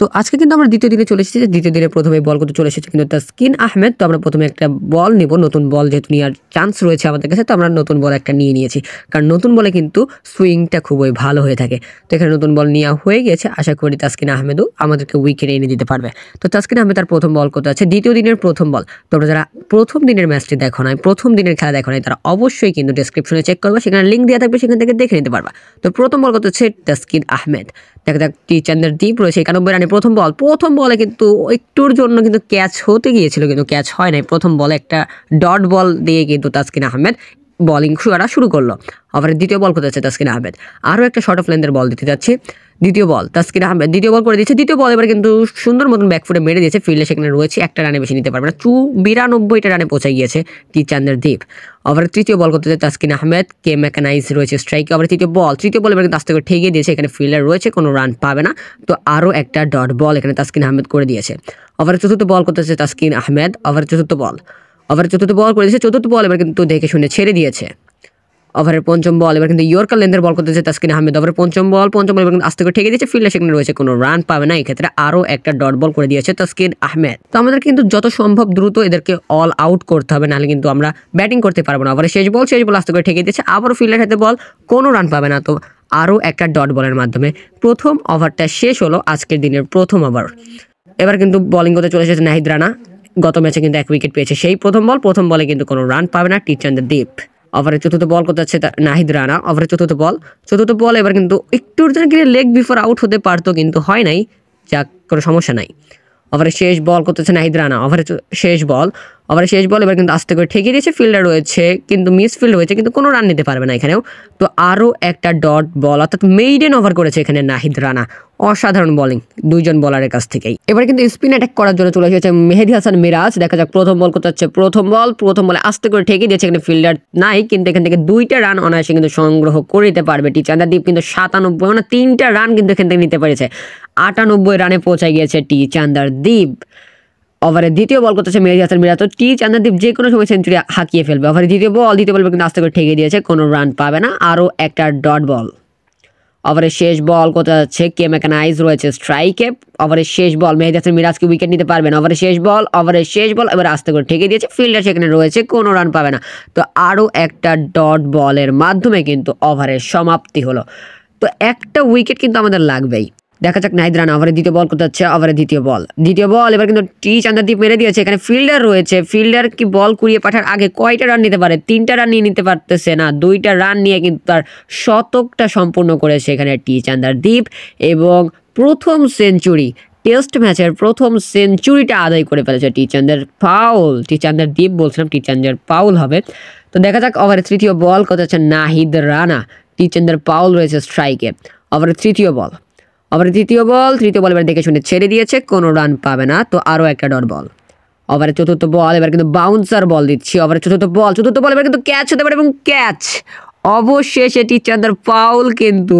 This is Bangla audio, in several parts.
তো আজকে কিন্তু আমরা দ্বিতীয় দিনে চলে এসেছি দ্বিতীয় দিনে প্রথমে বল করতে চলে এসেছি কিন্তু স্কিন আহমেদ তো আমরা প্রথমে একটা বল নেব নতুন বল যেহেতু নেওয়ার চান্স রয়েছে আমাদের কাছে তো আমরা নতুন বল একটা নিয়ে নিয়েছি কারণ নতুন বলে কিন্তু সুইংটা খুবই ভালো হয়ে থাকে তো এখানে নতুন বল নেওয়া হয়ে গেছে আশা করি তাস্কিন আহমেদও আমাদেরকে উইকেটে এনে দিতে পারবে তো তাস্কিন আহমেদ তার প্রথম বল করতে আছে দ্বিতীয় দিনের প্রথম বল তোমরা যারা প্রথম দিনের ম্যাচটি দেখো নয় প্রথম দিনের খেলা দেখো নয় তারা অবশ্যই কিন্তু ডেসক্রিপশনে চেক করবে সেখানে লিঙ্ক দেওয়া থাকবে সেখান থেকে দেখে নিতে পারবা তো প্রথম বল করতে হচ্ছে তাস্কিন আহমেদ দেখা যাক দ্বীপ রয়েছে একানব্বই রানে প্রথম বল প্রথম বলে কিন্তু একটুর জন্য কিন্তু ক্যাচ হতে গিয়েছিল কিন্তু ক্যাচ হয় নাই প্রথম বলে একটা ডট বল দিয়ে কিন্তু তাসকিন আহমেদ বলিং শুয়ারা শুরু করলো ওভারের দ্বিতীয় বল করতে যাচ্ছে তাসকিন আহমেদ আরও একটা শর্ট অফ লেন্থের বল দিতে যাচ্ছে দ্বিতীয় বল তাসকিন আহমেদ দ্বিতীয় বল করে দিচ্ছে দ্বিতীয় বল এবার কিন্তু সুন্দর মতন ব্যাকফুটে মেরে দিয়েছে ফিল্ডে সেখানে রয়েছে একটা রানে বেশি নিতে পারবে না চু বিরানব্বইটা রানে পৌঁছে গিয়েছে টি চান্দের দ্বীপ আবার তৃতীয় বল করতে যাচ্ছে তাসকিন আহমেদ কে মেকানাইজ রয়েছে স্ট্রাইক আবার তৃতীয় বল তৃতীয় বল এবার কিন্তু আস্তে করে ঠেকিয়ে দিয়েছে এখানে ফিল্ডার রয়েছে কোনো রান পাবে না তো আরও একটা ডট বল এখানে তাসকিন আহমেদ করে দিয়েছে আবার চতুর্থ বল করতে যাচ্ছে তাসকিন আহমেদ আবার চতুর্থ বল ওভারের চতুর্থ বল করে দিয়েছে চতুর্থ বল এবার কিন্তু দেখে শুনে ছেড়ে দিয়েছে ওভারের পঞ্চম বল এবার কিন্তু ইয়র্কার লেন্থের বল করতেছে তাসকিন আহমেদ ওভারের পঞ্চম বল পঞ্চম বল কিন্তু আস্তে করে ঠেকে দিয়েছে ফিল্ডে সেখানে রয়েছে কোনো রান পাবে না এক্ষেত্রে আরও একটা ডট বল করে দিয়েছে তাসকিন আহমেদ তো আমাদের কিন্তু যত সম্ভব দ্রুত এদেরকে অল আউট করতে হবে নাহলে কিন্তু আমরা ব্যাটিং করতে পারবো না ওভারের শেষ বল শেষ বল আস্তে করে ঠেকে দিয়েছে আবারও ফিল্ডের হাতে বল কোনো রান পাবে না তো আরও একটা ডট বলের মাধ্যমে প্রথম ওভারটা শেষ হলো আজকের দিনের প্রথম ওভার এবার কিন্তু বলিং করতে চলে এসেছে নাহিদ রানা গত ম্যাচে কিন্তু এক উইকেট পেয়েছে সেই প্রথম বল প্রথম বলে কিন্তু কোনো রান পাবে না টিচান্দ্র দ্বীপ ওভারে চতুর্থ বল করতে যাচ্ছে নাহিদ রানা ওভারে চতুর্থ বল চতুর্থ বল এবার কিন্তু একটুর জন্য কিনে লেগ বিফোর আউট হতে পারতো কিন্তু হয় নাই যা কোনো সমস্যা নাই ওভারে শেষ বল করতেছে নাহিদ রানা ওভারে শেষ বল ওভারে শেষ বল এবার কিন্তু আস্তে করে ঠেকিয়ে দিয়েছে ফিল্ডার রয়েছে কিন্তু মিস ফিল্ড হয়েছে কিন্তু কোনো রান নিতে পারবে না এখানেও তো আরও একটা ডট বল অর্থাৎ মেইডেন ওভার করেছে এখানে নাহিদ রানা অসাধারণ বলিং দুইজন বলারের কাছ থেকেই এবার কিন্তু স্পিন অ্যাটাক করার জন্য চলে এসেছে মেহেদি হাসান মিরাজ দেখা যাক প্রথম বল করতে হচ্ছে প্রথম বল প্রথম বলে আস্তে করে ঠেকে দিয়েছে এখানে ফিল্ডার নাই কিন্তু এখান থেকে দুইটা রান অনায়াসে কিন্তু সংগ্রহ করে দিতে পারবে টিচান্দা দ্বীপ কিন্তু সাতানব্বই মানে তিনটা রান কিন্তু এখান থেকে নিতে পেরেছে আটানব্বই রানে পৌঁছে গিয়েছে টি চান্দার দ্বীপ ওভারে দ্বিতীয় বল করতেছে মেহেদি হাসান মিরাজ তো টি চান্দাদীপ যে কোনো সময় সেঞ্চুরি হাঁকিয়ে ফেলবে ওভারে দ্বিতীয় বল দ্বিতীয় বল কিন্তু আস্তে করে ঠেকে দিয়েছে কোনো রান পাবে না আরও একটা ডট বল ওভারে শেষ বল কোথা যাচ্ছে কে মেকানাইজ রয়েছে স্ট্রাইকে ওভারে শেষ বল মেহেদি হাসান মিরাজকে উইকেট নিতে পারবেন ওভারে শেষ বল ওভারে শেষ বল এবার আস্তে করে ঠেকে দিয়েছে ফিল্ডার সেখানে রয়েছে কোনো রান পাবে না তো আরও একটা ডট বলের মাধ্যমে কিন্তু ওভারের সমাপ্তি হলো তো একটা উইকেট কিন্তু আমাদের লাগবেই দেখা যাক নাহিদ রানা ওভারে দ্বিতীয় বল করতে হচ্ছে ওভারে দ্বিতীয় বল দ্বিতীয় বল এবার কিন্তু টি দ্বীপ মেরে দিয়েছে এখানে ফিল্ডার রয়েছে ফিল্ডার কি বল কুড়িয়ে পাঠার আগে কয়টা রান নিতে পারে তিনটা রান নিয়ে নিতে পারতেছে না দুইটা রান নিয়ে কিন্তু তার শতকটা সম্পূর্ণ করেছে এখানে টি চান্দারদ্বীপ এবং প্রথম সেঞ্চুরি টেস্ট ম্যাচের প্রথম সেঞ্চুরিটা আদায় করে ফেলেছে টিচান্দের পাউল টিচান্দের দ্বীপ বলছিলাম চান্দার পাউল হবে তো দেখা যাক ওভারে তৃতীয় বল কত হচ্ছে নাহিদ রানা চান্দার পাউল রয়েছে স্ট্রাইকে ওভারে তৃতীয় বল ওভারে তৃতীয় বল তৃতীয় বল এবার দেখে শুনে ছেড়ে দিয়েছে কোনো রান পাবে না তো আরও একটা ডট বল ওভারে চতুর্থ বল এবার কিন্তু বাউন্সার বল দিচ্ছি ওভারে চতুর্থ বল চতুর্থ বল এবার কিন্তু ক্যাচ হতে পারে এবং ক্যাচ অবশেষে টিচারদের পাউল কিন্তু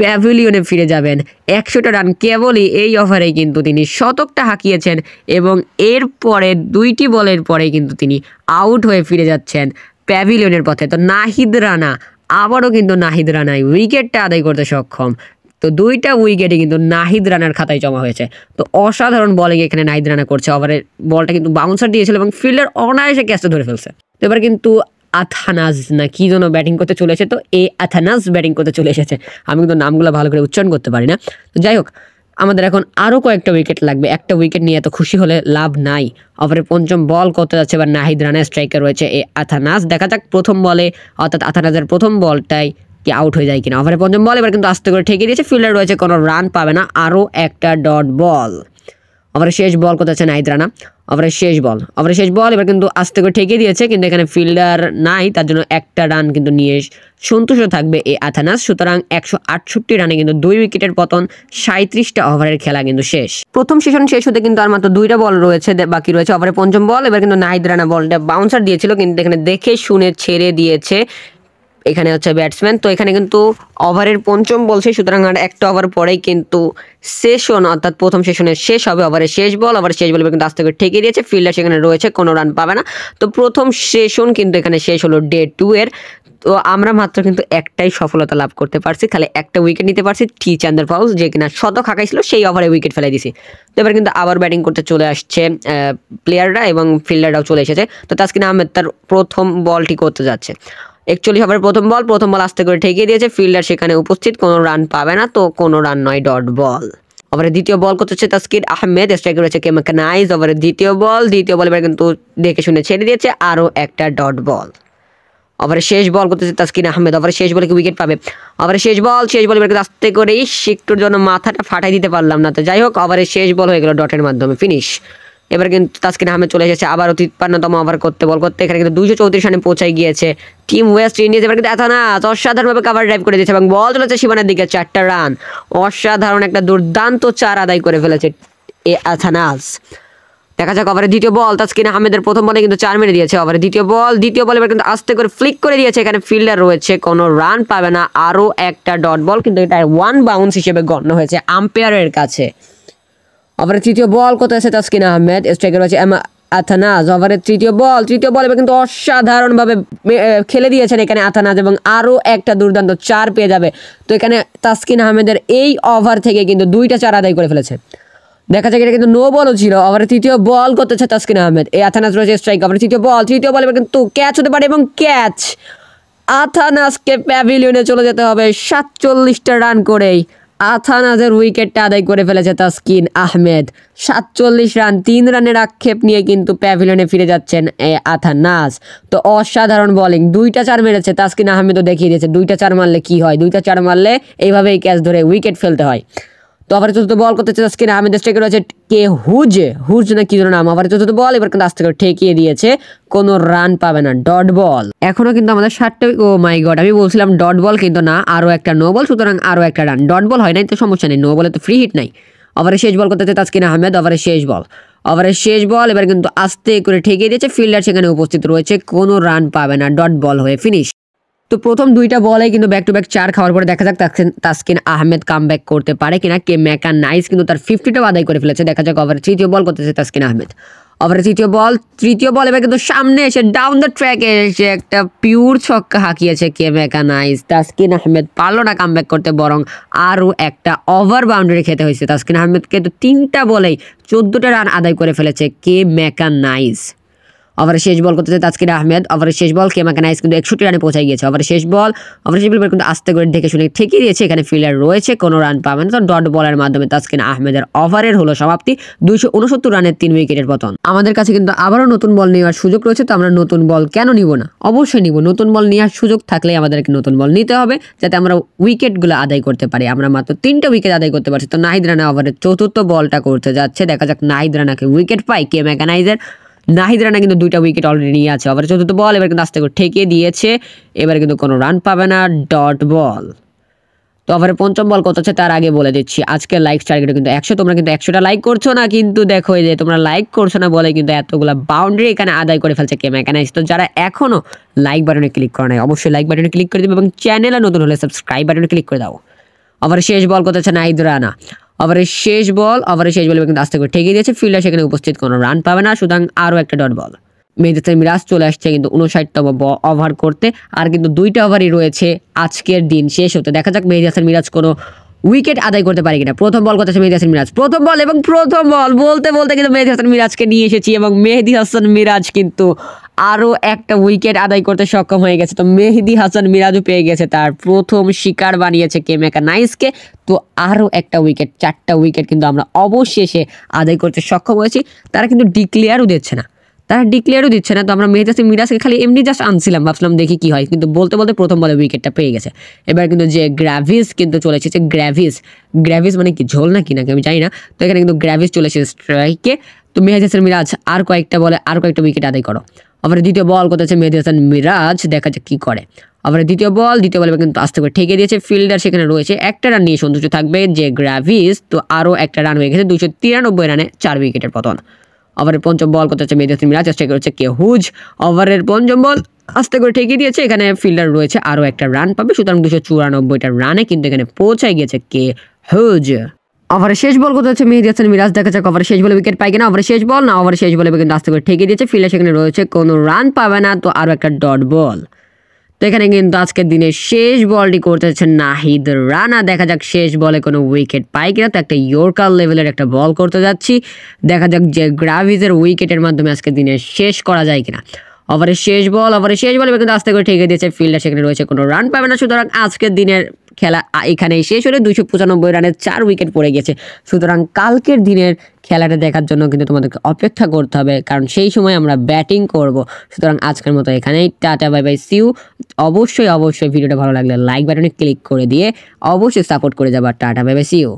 প্যাভিলিয়নে ফিরে যাবেন একশোটা রান কেবলই এই ওভারে কিন্তু তিনি শতকটা হাঁকিয়েছেন এবং এর পরে দুইটি বলের পরে কিন্তু তিনি আউট হয়ে ফিরে যাচ্ছেন প্যাভিলিয়নের পথে তো নাহিদ রানা আবারও কিন্তু নাহিদ রানাই উইকেটটা আদায় করতে সক্ষম তো দুইটা উইকেটে কিন্তু নাহিদ রানার খাতায় জমা হয়েছে তো অসাধারণ বলিং এখানে নাহিদ রানা করছে ওভারে বলটা কিন্তু বাউন্সার দিয়েছিল এবং ফিল্ডার অনায়াসে ক্যাচটা ধরে ফেলছে তো এবার কিন্তু আথানাজ না কি যেন ব্যাটিং করতে চলেছে তো এ আথানাজ ব্যাটিং করতে চলে এসেছে আমি কিন্তু নামগুলো ভালো করে উচ্চারণ করতে পারি না তো যাই হোক আমাদের এখন আরও কয়েকটা উইকেট লাগবে একটা উইকেট নিয়ে এত খুশি হলে লাভ নাই অপরে পঞ্চম বল কত যাচ্ছে এবার নাহিদ রানা স্ট্রাইকার রয়েছে এ আথানাজ দেখা যাক প্রথম বলে অর্থাৎ আথানাজের প্রথম বলটাই কি আউট হয়ে যায় কিনা ওভারে পঞ্চম বল এবার কিন্তু আস্তে করে ঠেকে দিয়েছে ফিল্ডার রয়েছে কোনো রান পাবে না আরও একটা ডট বল ওভারের শেষ বল কোথায় আছে নাইদ রানা ওভারের শেষ বল ওভারের শেষ বল এবার কিন্তু আস্তে করে ঠেকে দিয়েছে কিন্তু এখানে ফিল্ডার নাই তার জন্য একটা রান কিন্তু নিয়ে সন্তুষ্ট থাকবে এই আথানাস সুতরাং একশো আটষট্টি রানে কিন্তু দুই উইকেটের পতন সাঁত্রিশটা ওভারের খেলা কিন্তু শেষ প্রথম সেশন শেষ হতে কিন্তু আর মাত্র দুইটা বল রয়েছে বাকি রয়েছে ওভারের পঞ্চম বল এবার কিন্তু নাহিদ রানা বলটা বাউন্সার দিয়েছিল কিন্তু এখানে দেখে শুনে ছেড়ে দিয়েছে এখানে হচ্ছে ব্যাটসম্যান তো এখানে কিন্তু ওভারের পঞ্চম বলছে সুতরাং আর একটা ওভার পরেই কিন্তু সেশন অর্থাৎ প্রথম সেশনের শেষ হবে ওভারের শেষ বল ওভারের শেষ বল কিন্তু আস্তে করে ঠেকে দিয়েছে ফিল্ডার সেখানে রয়েছে কোনো রান পাবে না তো প্রথম সেশন কিন্তু এখানে শেষ হলো ডে টু এর তো আমরা মাত্র কিন্তু একটাই সফলতা লাভ করতে পারছি খালি একটা উইকেট নিতে পারছি টি চান্দার পাউস যে কিনা শতক ছিল সেই ওভারে উইকেট ফেলে দিছি তো এবার কিন্তু আবার ব্যাটিং করতে চলে আসছে প্লেয়াররা এবং ফিল্ডাররাও চলে এসেছে তো তাসকিন আহমেদ তার প্রথম বলটি করতে যাচ্ছে একচল্লিশ ওভার প্রথম বল প্রথম বল আস্তে করে ঠেকিয়ে দিয়েছে ফিল্ডার সেখানে উপস্থিত কোনো রান পাবে না তো কোনো রান নয় ডট বল ওভারে দ্বিতীয় বল করতেছে তাস্কির আহমেদ স্ট্রাইক রয়েছে কেমাকে নাইজ ওভারে দ্বিতীয় বল দ্বিতীয় বল এবার কিন্তু দেখে শুনে ছেড়ে দিয়েছে আরও একটা ডট বল ওভারে শেষ বল করতেছে তাস্কিন আহমেদ ওভারে শেষ বলে কি উইকেট পাবে ওভারে শেষ বল শেষ বল এবার কিন্তু আস্তে করেই একটুর জন্য মাথাটা ফাটাই দিতে পারলাম না তো যাই হোক ওভারে শেষ বল হয়ে গেল ডটের মাধ্যমে ফিনিশ এবার কিন্তু তাসকিন আহমেদ চলে এসেছে আবারও তিপ্পান্নতম ওভার করতে বল করতে এখানে কিন্তু দুইশো চৌত্রিশ রানে পৌঁছাই গিয়েছে টিম ওয়েস্ট ইন্ডিজ এবার কিন্তু না অসাধারণভাবে কাভার ড্রাইভ করে দিয়েছে এবং বল চলেছে সীমানার দিকে চারটা রান অসাধারণ একটা দুর্দান্ত চার আদায় করে ফেলেছে এ আথানাস দেখা যাক ওভারের দ্বিতীয় বল তাসকিন আহমেদের প্রথম বলে কিন্তু চার মেরে দিয়েছে ওভারের দ্বিতীয় বল দ্বিতীয় বল এবার কিন্তু আস্তে করে ফ্লিক করে দিয়েছে এখানে ফিল্ডার রয়েছে কোনো রান পাবে না আরও একটা ডট বল কিন্তু এটা ওয়ান বাউন্স হিসেবে গণ্য হয়েছে আম্পায়ারের কাছে ওভারে তৃতীয় বল কোথায় আছে তাসকিন আহমেদ স্ট্রাইকার রয়েছে আথানাজ ওভারের তৃতীয় বল তৃতীয় বল এবার কিন্তু অসাধারণভাবে খেলে দিয়েছেন এখানে আথানাজ এবং আরও একটা দুর্দান্ত চার পেয়ে যাবে তো এখানে তাসকিন আহমেদের এই ওভার থেকে কিন্তু দুইটা চার আদায় করে ফেলেছে দেখা যায় এটা কিন্তু নো বলও ছিল ওভারের তৃতীয় বল করতেছে তাসকিন আহমেদ এই আথানাজ রয়েছে স্ট্রাইক ওভারের তৃতীয় বল তৃতীয় বল এবার কিন্তু ক্যাচ হতে পারে এবং ক্যাচ আথানাসকে প্যাভিলিয়নে চলে যেতে হবে সাতচল্লিশটা রান করেই আথানাজের উইকেটটা আদায় করে ফেলেছে তাসকিন আহমেদ সাতচল্লিশ রান তিন রানের আক্ষেপ নিয়ে কিন্তু প্যাভিলনে ফিরে যাচ্ছেন এ আথানাজ তো অসাধারণ বোলিং দুইটা চার মেরেছে তাসকিন আহমেদও দেখিয়ে দিয়েছে দুইটা চার মারলে কি হয় দুইটা চার মারলে এইভাবেই ক্যাচ ধরে উইকেট ফেলতে হয় তো আবার চতুর্থ বল করতে চাচ্ছে স্ক্রিনে আহমেদ স্ট্রাইকে রয়েছে কে হুজ হুজ না কি নাম আবার চতুর্থ বল এবার কিন্তু আস্তে করে ঠেকিয়ে দিয়েছে কোন রান পাবে না ডট বল এখনো কিন্তু আমাদের ষাটটা ও মাই গড আমি বলছিলাম ডট বল কিন্তু না আরও একটা নো বল সুতরাং আরও একটা রান ডট বল হয় নাই তো সমস্যা নেই নো বলে তো ফ্রি হিট নাই ওভারে শেষ বল করতে চাচ্ছে তাসকিন আহমেদ ওভারে শেষ বল আবার শেষ বল এবার কিন্তু আস্তে করে ঠেকিয়ে দিয়েছে ফিল্ডার সেখানে উপস্থিত রয়েছে কোনো রান পাবে না ডট বল হয়ে ফিনিশ তো প্রথম দুইটা বলে কিন্তু ব্যাক টু ব্যাক চার খাওয়ার পরে দেখা যাক তাসকিন আহমেদ কাম ব্যাক করতে পারে কিনা কে মেকা নাইস কিন্তু তার ফিফটিটাও আদায় করে ফেলেছে দেখা যাক ওভার তৃতীয় বল করতেছে তাসকিন আহমেদ ওভার তৃতীয় বল তৃতীয় বল এবার কিন্তু সামনে এসে ডাউন দ্য ট্র্যাকে এসে একটা পিওর ছক্কা হাঁকিয়েছে কে মেকা নাইস তাসকিন আহমেদ পারলো না কাম করতে বরং আরও একটা ওভার বাউন্ডারি খেতে হয়েছে তাসকিন আহমেদকে তো তিনটা বলেই চোদ্দোটা রান আদায় করে ফেলেছে কে মেকা নাইস ওভারের শেষ বল করতেছে তাজকির আহমেদ ওভারের শেষ বল কেমাকে নাইস কিন্তু একষট্টি রানে পৌঁছে গিয়েছে ওভারের শেষ বল ওভারের শেষ বল কিন্তু আস্তে করে ঢেকে শুনে ঠেকিয়ে দিয়েছে এখানে ফিল্ডার রয়েছে কোনো রান পাবেন তো ডট বলের মাধ্যমে তাজকিন আহমেদের ওভারের হলো সমাপ্তি দুইশো উনসত্তর রানের তিন উইকেটের পতন আমাদের কাছে কিন্তু আবারও নতুন বল নেওয়ার সুযোগ রয়েছে তো আমরা নতুন বল কেন নিব না অবশ্যই নিব নতুন বল নেওয়ার সুযোগ থাকলে আমাদেরকে নতুন বল নিতে হবে যাতে আমরা উইকেটগুলো আদায় করতে পারি আমরা মাত্র তিনটা উইকেট আদায় করতে পারছি তো নাহিদ রানা ওভারের চতুর্থ বলটা করতে যাচ্ছে দেখা যাক নাহিদ রানাকে উইকেট পাই কে ম্যাকানাইজের নাহিদ রানা কিন্তু দুইটা উইকেট অলরেডি নিয়ে আছে ওভার চতুর্থ বল এবার কিন্তু আস্তে করে ঠেকে দিয়েছে এবার কিন্তু কোনো রান পাবে না ডট বল তো ওভারে পঞ্চম বল কত আছে তার আগে বলে দিচ্ছি আজকে লাইক টার্গেট কিন্তু একশো তোমরা কিন্তু একশোটা লাইক করছো না কিন্তু দেখো যে তোমরা লাইক করছো না বলে কিন্তু এতগুলো বাউন্ডারি এখানে আদায় করে ফেলছে কে মেকানাইজ তো যারা এখনও লাইক বাটনে ক্লিক করে নেয় অবশ্যই লাইক বাটনে ক্লিক করে দেবে এবং চ্যানেলে নতুন হলে সাবস্ক্রাইব বাটনে ক্লিক করে দাও আবার শেষ বল করতেছে নাহিদ রানা ওভারের শেষ বল ওভারের শেষ বল কিন্তু আস্তে করে ঠেকিয়ে দিয়েছে ফিল্ডার সেখানে উপস্থিত কোনো রান পাবে না সুতরাং আরও একটা ডট বল মেহেদাতের মিরাজ চলে আসছে কিন্তু উনষাটতম ওভার করতে আর কিন্তু দুইটা ওভারই রয়েছে আজকের দিন শেষ হতে দেখা যাক মেহেদাতের মিরাজ কোনো উইকেট আদায় করতে পারে কিনা প্রথম বল করতেছে মেহেদি হাসান মিরাজ প্রথম বল এবং প্রথম বল বলতে বলতে কিন্তু মেহেদি হাসান মিরাজকে নিয়ে এসেছি এবং মেহেদি হাসান মিরাজ কিন্তু আরও একটা উইকেট আদায় করতে সক্ষম হয়ে গেছে তো মেহেদি হাসান মিরাজও পেয়ে গেছে তার প্রথম শিকার বানিয়েছে কেমেকা নাইসকে তো আরও একটা উইকেট চারটা উইকেট কিন্তু আমরা অবশেষে আদায় করতে সক্ষম হয়েছি তারা কিন্তু ডিক্লেয়ারও দিচ্ছে না তারা ডিক্লেয়ারও দিচ্ছে না তো আমরা মেহতাসি মিরাজকে খালি এমনি জাস্ট আনছিলাম ভাবছিলাম দেখি কি হয় কিন্তু বলতে বলতে প্রথম বলে উইকেটটা পেয়ে গেছে এবার কিন্তু যে গ্র্যাভিস কিন্তু চলে এসেছে গ্র্যাভিস গ্র্যাভিস মানে কি ঝোল না কি নাকি আমি জানি না তো এখানে কিন্তু গ্র্যাভিস চলে এসেছে স্ট্রাইকে তো মেহেজ মিরাজ আর কয়েকটা বলে আর কয়েকটা উইকেট আদায় করো আবার দ্বিতীয় বল করতেছে মেহেদি হাসান মিরাজ দেখা যাক কী করে আবার দ্বিতীয় বল দ্বিতীয় বলে কিন্তু আস্তে করে ঠেকে দিয়েছে ফিল্ডার সেখানে রয়েছে একটা রান নিয়ে সন্তুষ্ট থাকবে যে গ্র্যাভিস তো আরও একটা রান হয়ে গেছে দুশো তিরানব্বই রানে চার উইকেটের পতন ওভারের পঞ্চম বল করতে হচ্ছে মেদিয়াসিন মিরাজ চেষ্টা করেছে কে হুজ ওভারের পঞ্চম বল আস্তে করে ঠেকিয়ে দিয়েছে এখানে ফিল্ডার রয়েছে আরও একটা রান পাবে সুতরাং দুশো চুরানব্বইটা রানে কিন্তু এখানে পৌঁছাই গেছে কে হুজ ওভারের শেষ বল করতে হচ্ছে মেহেদি হাসান মিরাজ দেখা যাক ওভারের শেষ বলে উইকেট পাই কিনা ওভারের শেষ বল না ওভারের শেষ বলে কিন্তু আস্তে করে ঠেকিয়ে দিয়েছে ফিল্ডার সেখানে রয়েছে কোনো রান পাবে না তো আরও একটা ডট বল তো এখানে কিন্তু আজকের দিনে শেষ বলটি করতেছেন নাহিদ রানা দেখা যাক শেষ বলে কোনো উইকেট পায় কিনা তো একটা ইয়র্কার লেভেলের একটা বল করতে যাচ্ছি দেখা যাক যে গ্রাভিজের উইকেটের মাধ্যমে আজকের দিনে শেষ করা যায় কিনা ওভারের শেষ বল ওভারের শেষ বল কিন্তু আস্তে করে ঠেকে দিয়েছে ফিল্ডার সেখানে রয়েছে কোনো রান পাবে না সুতরাং আজকের দিনের খেলা এখানে শেষ হলে দুশো পঁচানব্বই রানের চার উইকেট পড়ে গেছে সুতরাং কালকের দিনের খেলাটা দেখার জন্য কিন্তু তোমাদেরকে অপেক্ষা করতে হবে কারণ সেই সময় আমরা ব্যাটিং করব সুতরাং আজকের মতো এখানেই টাটা বাই বাই সিউ অবশ্যই অবশ্যই ভিডিওটা ভালো লাগলে লাইক বাটনে ক্লিক করে দিয়ে অবশ্যই সাপোর্ট করে যাবার টাটা বাই বাই সিউ